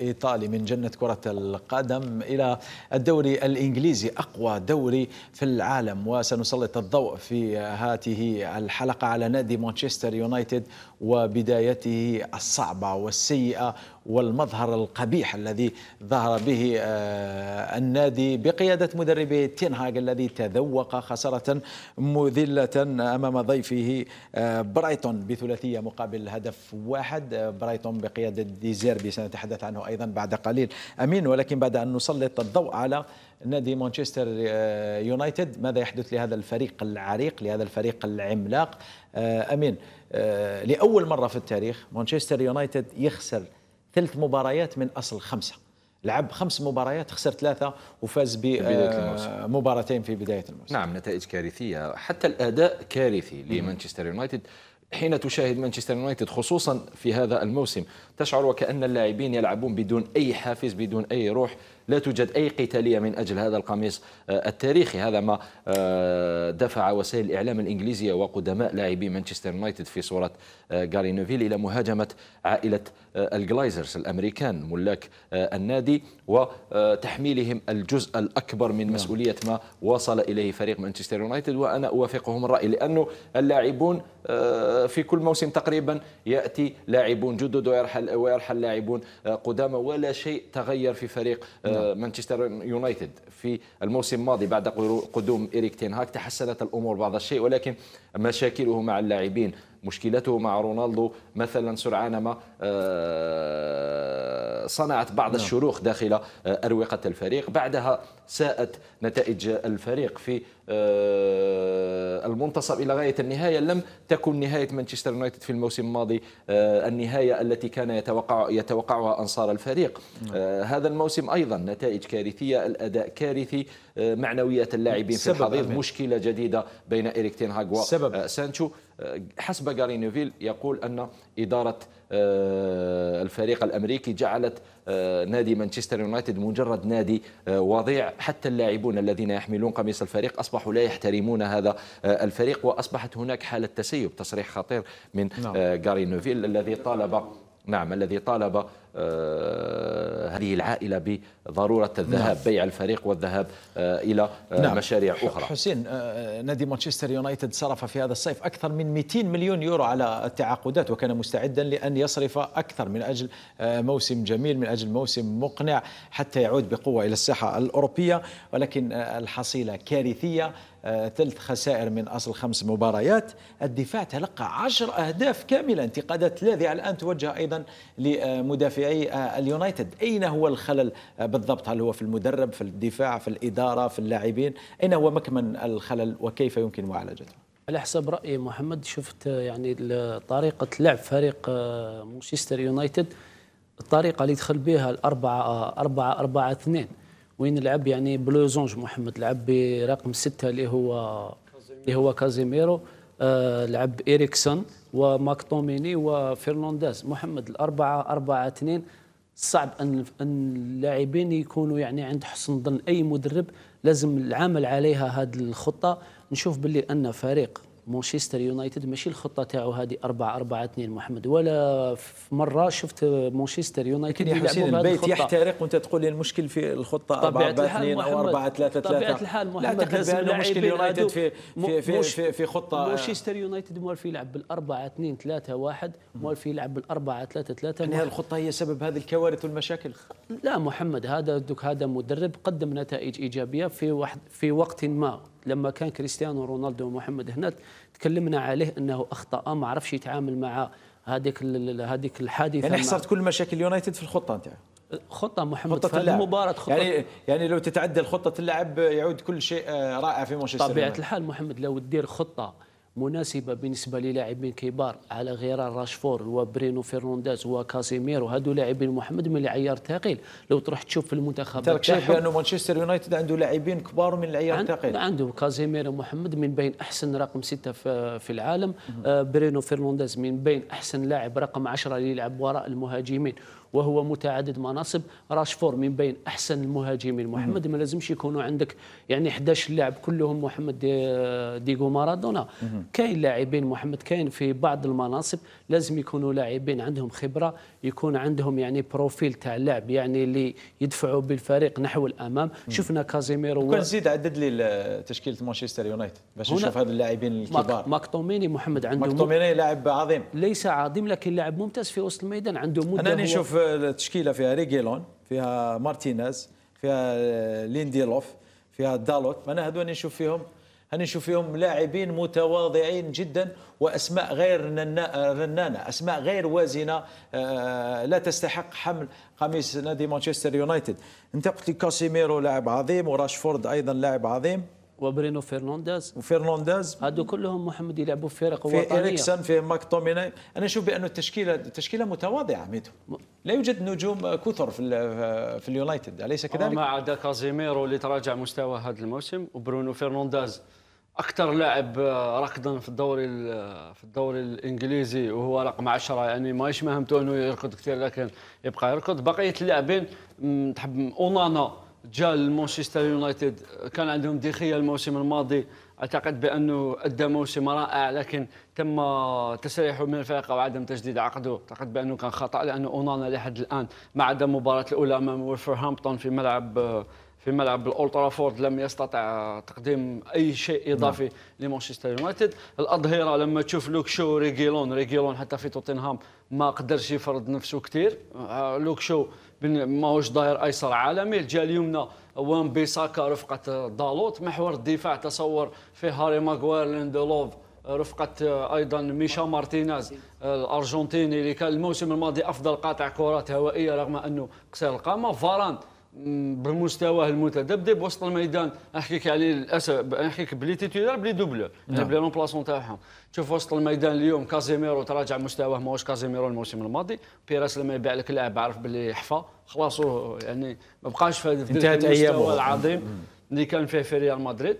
إيطالي من جنة كرة القدم إلى الدوري الإنجليزي أقوى دوري في العالم وسنسلط الضوء في هذه الحلقة على نادي مانشستر يونايتد وبدايته الصعبة والسيئة والمظهر القبيح الذي ظهر به آه، النادي بقيادة مدربه تينهاج الذي تذوق خسارة مذلة أمام ضيفه آه، برايتون بثلاثية مقابل هدف واحد آه، برايتون بقيادة ديزيربي سنتحدث عنه أيضا بعد قليل أمين ولكن بعد أن نسلط الضوء على نادي مانشستر يونايتد ماذا يحدث لهذا الفريق العريق لهذا الفريق العملاق أمين لأول مرة في التاريخ مانشستر يونايتد يخسر ثلاث مباريات من اصل خمسه لعب خمس مباريات خسر ثلاثة وفاز بمباراتين آه، في بداية الموسم نعم نتائج كارثية حتى الأداء كارثي لمانشستر يونايتد حين تشاهد مانشستر يونايتد خصوصا في هذا الموسم تشعر وكأن اللاعبين يلعبون بدون أي حافز بدون أي روح لا توجد أي قتالية من أجل هذا القميص آه، التاريخي هذا ما آه، دفع وسائل الإعلام الإنجليزية وقدماء لاعبي مانشستر يونايتد في صورة آه، غاري نوفيل إلى مهاجمة عائلة الجلايزرز الأمريكان ملاك النادي وتحميلهم الجزء الأكبر من نعم. مسؤولية ما وصل إليه فريق مانشستر يونايتد وأنا أوافقهم الرأي لأنه اللاعبون آه، في كل موسم تقريبا ياتي لاعبون جدد ويرحل ويرحل لاعبون آه، قدامى ولا شيء تغير في فريق آه، نعم. مانشستر يونايتد في الموسم الماضي بعد قدوم إريك تينهاك تحسنت الأمور بعض الشيء ولكن مشاكله مع اللاعبين مشكلته مع رونالدو مثلا سرعان ما صنعت بعض نعم. الشروخ داخل أروقة الفريق بعدها ساءت نتائج الفريق في آه، المنتصف الى غايه النهايه لم تكن نهايه مانشستر يونايتد في الموسم الماضي آه، النهايه التي كان يتوقع يتوقعها انصار الفريق نعم. آه، هذا الموسم ايضا نتائج كارثيه الاداء كارثي معنويات اللاعبين في الحضيض مشكله جديده بين إريك تين هاغ وسانشو حسب غاري يقول ان اداره الفريق الامريكي جعلت آه، نادي مانشستر يونايتد مجرد نادي آه، وضيع حتى اللاعبون الذين يحملون قميص الفريق أصبحوا لا يحترمون هذا آه، الفريق وأصبحت هناك حالة تسيب تصريح خطير من نعم. غاري نوفيل الذي طالب نعم الذي طالب آه، هذه العائلة بضرورة الذهاب نعم. بيع الفريق والذهاب آه، إلى آه، نعم. مشاريع أخرى حسين نادي مانشستر يونايتد صرف في هذا الصيف أكثر من 200 مليون يورو على التعاقدات وكان مستعدا لأن يصرف أكثر من أجل موسم جميل من أجل موسم مقنع حتى يعود بقوة إلى الساحة الأوروبية ولكن الحصيلة كارثية ثلث خسائر من أصل خمس مباريات الدفاع تلقى عشر أهداف كاملة انتقادات لاذعة الآن توجه أيضا لمدافع مدافعي اليونايتد أين هو الخلل بالضبط هل هو في المدرب في الدفاع في الإدارة في اللاعبين أين هو مكمن الخلل وكيف يمكن معالجته على حسب رأيي محمد شفت يعني طريقة لعب فريق آه، مانشستر يونايتد الطريقة اللي دخل بها الأربعة آه، أربعة أربعة اثنين وين لعب يعني بلوزونج محمد لعب برقم ستة اللي هو اللي هو كازيميرو آه، لعب إريكسون توميني وفرنانديز محمد الأربعة أربعة اثنين صعب أن اللاعبين يكونوا يعني عند حسن ظن أي مدرب لازم العمل عليها هذه الخطة نشوف باللي أن فريق مانشستر يونايتد ماشي الخطه تاعو هذه 4 4 2 محمد ولا في مره شفت مانشستر يونايتد يا حسين البيت يحترق وانت تقول لي المشكل في الخطه 4 4 2 او 4 3 3 طبيعه الحال محمد لا تقبل بان مشكل يونايتد في في في, في, في خطه آه. مانشستر يونايتد موالف يلعب بال 4 2 3 1 موالف يلعب بال 4 3 3 يعني الخطه هي سبب هذه الكوارث والمشاكل لا محمد هذا دوك هذا مدرب قدم نتائج ايجابيه في واحد في وقت ما لما كان كريستيانو رونالدو ومحمد هنا تكلمنا عليه انه اخطا ما عرفش يتعامل مع هذيك هذيك الحادثه يعني حصرت كل مشاكل اليونايتد في الخطه نتاعو يعني. خطه محمد خطة فهد خطة يعني يعني لو تتعدل خطه اللاعب يعود كل شيء آه، رائع في مانشستر طبيعه الحال محمد لو تدير خطه مناسبه بالنسبه للاعبين كبار على غرار راشفور وبرينو فيرنانديز وكاسيميرو هادو لاعبين محمد من العيار الثقيل لو تروح تشوف في المنتخب تراك شايف بانه مانشستر يونايتد عنده لاعبين كبار من العيار الثقيل عنده كازيميرو محمد من بين احسن رقم ستة في العالم آه برينو فيرنانديز من بين احسن لاعب رقم 10 اللي يلعب وراء المهاجمين وهو متعدد مناصب راشفور من بين احسن المهاجمين محمد ما لازمش يكونوا عندك يعني 11 لاعب كلهم محمد آه، ديغو مارادونا كاين لاعبين محمد كاين في بعض المناصب لازم يكونوا لاعبين عندهم خبره يكون عندهم يعني بروفيل تاع لعب يعني اللي يدفعوا بالفريق نحو الامام مم. شفنا كازيميرو كان زيد عدد لي تشكيله مانشستر يونايتد باش نشوف هاد اللاعبين الكبار ماكتوميني محمد عنده ماكتوميني لاعب عظيم ليس عظيم لكن لاعب ممتاز في وسط الميدان عنده مده انا نشوف التشكيله فيها ريغيلون فيها مارتينيز فيها لينديلوف فيها دالوت انا هذو نشوف فيهم هنشوف فيهم لاعبين متواضعين جدا واسماء غير رنانه اسماء غير وازنه آه، لا تستحق حمل قميص نادي مانشستر يونايتد انت قلت لي كاسيميرو لاعب عظيم وراشفورد ايضا لاعب عظيم وبرينو فرنانديز وفرنانديز هادو كلهم محمد يلعبوا في فرق وطنيه في اريكسن في ماكتوميناي انا نشوف بانه التشكيله التشكيله متواضعه ميدو لا يوجد نجوم كثر في في اليونايتد اليس كذلك؟ ما عدا كازيميرو اللي تراجع مستواه هذا الموسم وبرونو فرنانديز اكثر لاعب آه، ركضا في الدوري آه، في الدوري الانجليزي وهو رقم 10 يعني ماهيش مهمته انه يركض كثير لكن يبقى يركض بقيه اللاعبين تحب اونانا جا لمانشستر يونايتد كان عندهم ديخيا الموسم الماضي اعتقد بانه ادى موسم رائع لكن تم تسريحه من الفرقه وعدم تجديد عقده اعتقد بانه كان خطا لانه اونانا لحد الان ما عدا المباراه الاولى امام ولفرهامبتون في ملعب آه، في ملعب الاولترا فورد لم يستطع تقديم اي شيء اضافي نعم. لمانشستر يونايتد الاظهره لما تشوف لوك شو ريجيلون ريجيلون حتى في توتنهام ما قدرش يفرض نفسه كثير آه، لوك شو ماهوش ظاهر ايسر عالمي الجهه اليمنى وان بيساكا رفقه دالوت محور الدفاع تصور فيه هاري ماغوير لندلوف رفقة آه، أيضا ميشا مارتينيز آه، الأرجنتيني اللي كان الموسم الماضي أفضل قاطع كرات هوائية رغم أنه قصير القامة فاران بمستواه المتذبذب وسط الميدان احكيك عليه يعني للاسف احكيك بلي تيتولار بلي دوبلور نعم. بلي رومبلاسون تاعهم شوف وسط الميدان اليوم كازيميرو تراجع مستواه ماهوش كازيميرو الموسم الماضي بيراس لما يبيع لك لاعب عارف بلي حفا خلاص يعني ما بقاش في هذا المستوى العظيم اللي كان فيه في ريال مدريد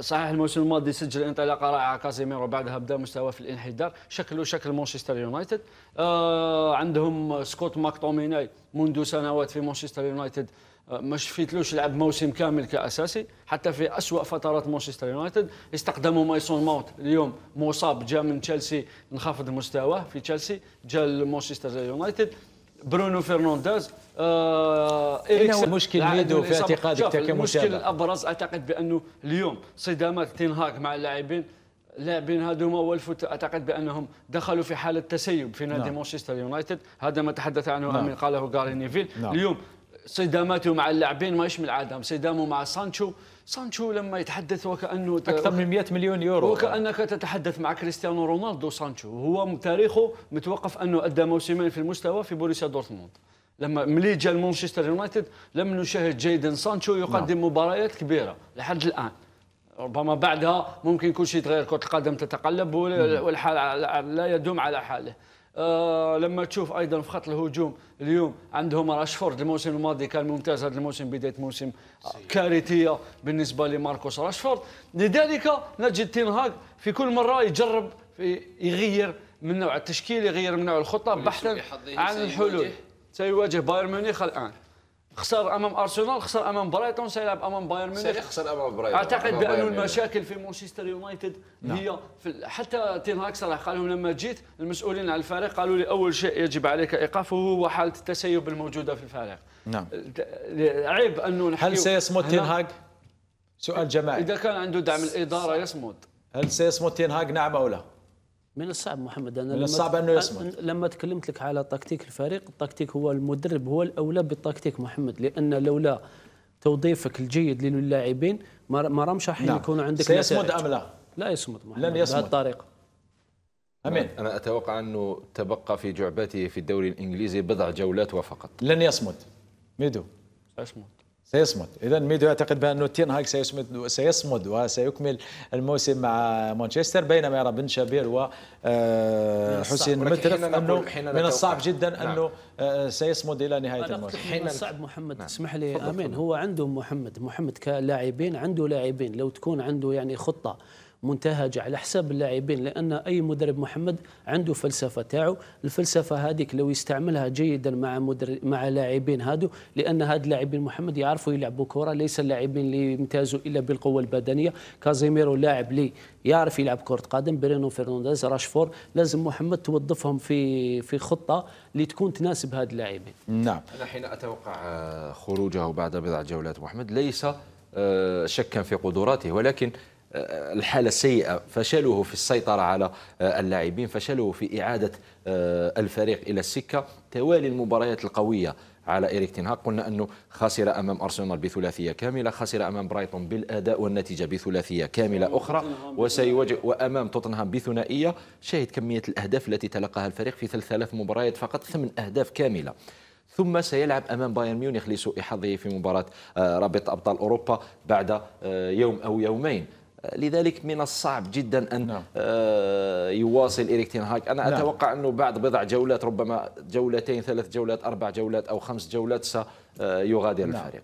صحيح الموسم الماضي سجل انطلاقه رائعه كازيميرو بعدها بدا مستوى في الانحدار شكله شكل مانشستر يونايتد آه عندهم سكوت ماكتوميناي منذ سنوات في مانشستر يونايتد آه، ما شفيتلوش لعب موسم كامل كاساسي حتى في اسوا فترات مانشستر يونايتد استقدموا مايسون موت اليوم مصاب جا من تشيلسي انخفض مستواه في تشيلسي جا لمانشستر يونايتد برونو فرنانديز آه إريكسن مشكل ميدو في اعتقادك كمتابع المشكل الابرز اعتقد بانه اليوم صدامات تنهاك مع اللاعبين اللاعبين هذوما والفوت اعتقد بانهم دخلوا في حاله تسيب في نادي نعم. مانشستر يونايتد هذا ما تحدث عنه نعم. امين قاله غاري نيفيل نعم. اليوم صدامته مع اللاعبين ما يشمل عادهم صدامه مع سانشو سانشو لما يتحدث وكانه اكثر من 100 مليون يورو وكانك تتحدث مع كريستيانو رونالدو سانشو هو تاريخه متوقف انه ادى موسمين في المستوى في بوروسيا دورتموند لما ملي جا مانشستر يونايتد لم نشاهد جيدا سانشو يقدم نعم. مباريات كبيره لحد الان ربما بعدها ممكن كل شيء يتغير كره القدم تتقلب والحال لا يدوم على حاله آه لما تشوف ايضا في خط الهجوم اليوم عندهم راشفورد الموسم الماضي كان ممتاز هذا الموسم بدايه موسم كارثيه بالنسبه لماركوس راشفورد لذلك نجد تنهاج في كل مره يجرب يغير من نوع التشكيل يغير من نوع الخطه بحثا عن الحلول سيواجه بايرن ميونخ الان خسر امام ارسنال خسر امام برايتون سيلعب امام بايرن ميونخ خسر امام برايتون اعتقد بان المشاكل في مانشستر يونايتد نعم. هي في حتى تين هاك صراحه قال لهم لما جيت المسؤولين على الفريق قالوا لي اول شيء يجب عليك ايقافه هو حاله التسيب الموجوده في الفريق نعم أه، عيب انه هل سيصمد هاك؟ سؤال جماعي اذا كان عنده دعم الاداره يصمد هل سيصمد هاك نعم او لا؟ من الصعب محمد انا من الصعب انه يصمد لما تكلمت لك على تكتيك الفريق التكتيك هو المدرب هو الاولى بالتكتيك محمد لان لولا توظيفك الجيد للاعبين ما رامش راح نعم. يكون عندك سيصمد ام لا؟ لا يصمد محمد لن يصمد بهذه الطريقه امين انا اتوقع انه تبقى في جعبته في الدوري الانجليزي بضع جولات وفقط لن يصمد ميدو يصمد سيصمد اذا ميدو يعتقد بان تين سيصمد سيصمد وسيكمل الموسم مع مانشستر بينما يرى بن شبير وحسين آه، مترف انه من الصعب جدا نعم. انه آه، سيصمد الى نهايه الموسم من الصعب محمد نعم. اسمح لي امين هو عنده محمد محمد كلاعبين عنده لاعبين لو تكون عنده يعني خطه منتهجه على حساب اللاعبين لان اي مدرب محمد عنده فلسفه تاعو الفلسفه هذيك لو يستعملها جيدا مع مدرب مع لاعبين هادو لان هاد اللاعبين محمد يعرفوا يلعبوا كره ليس اللاعبين اللي يمتازوا الا بالقوه البدنيه كازيميرو لاعب لي يعرف يلعب كره قدم برينو فرنانديز راشفور لازم محمد توظفهم في في خطه اللي تكون تناسب هاد اللاعبين نعم انا حين اتوقع آه، خروجه بعد بضع جولات محمد ليس آه، شكا في قدراته ولكن الحالة السيئة فشلوه في السيطرة على آه، اللاعبين فشلوه في إعادة آه، الفريق إلى السكة توالي المباريات القوية على إيريك تنهاج قلنا أنه خسر أمام أرسنال بثلاثية كاملة خسر أمام برايتون بالأداء والنتيجة بثلاثية كاملة أخرى وسيواجه وأمام توتنهام بثنائية شاهد كمية الأهداف التي تلقاها الفريق في ثلاث مباريات فقط ثمن أهداف كاملة ثم سيلعب امام بايرن ميونخ لسوء حظه في مباراه آه، رابطه ابطال اوروبا بعد يوم او يومين لذلك من الصعب جدا ان نعم. آه، يواصل إريك تنهاك انا نعم. اتوقع انه بعد بضع جولات ربما جولتين ثلاث جولات اربع جولات او خمس جولات سيغادر آه، نعم. الفريق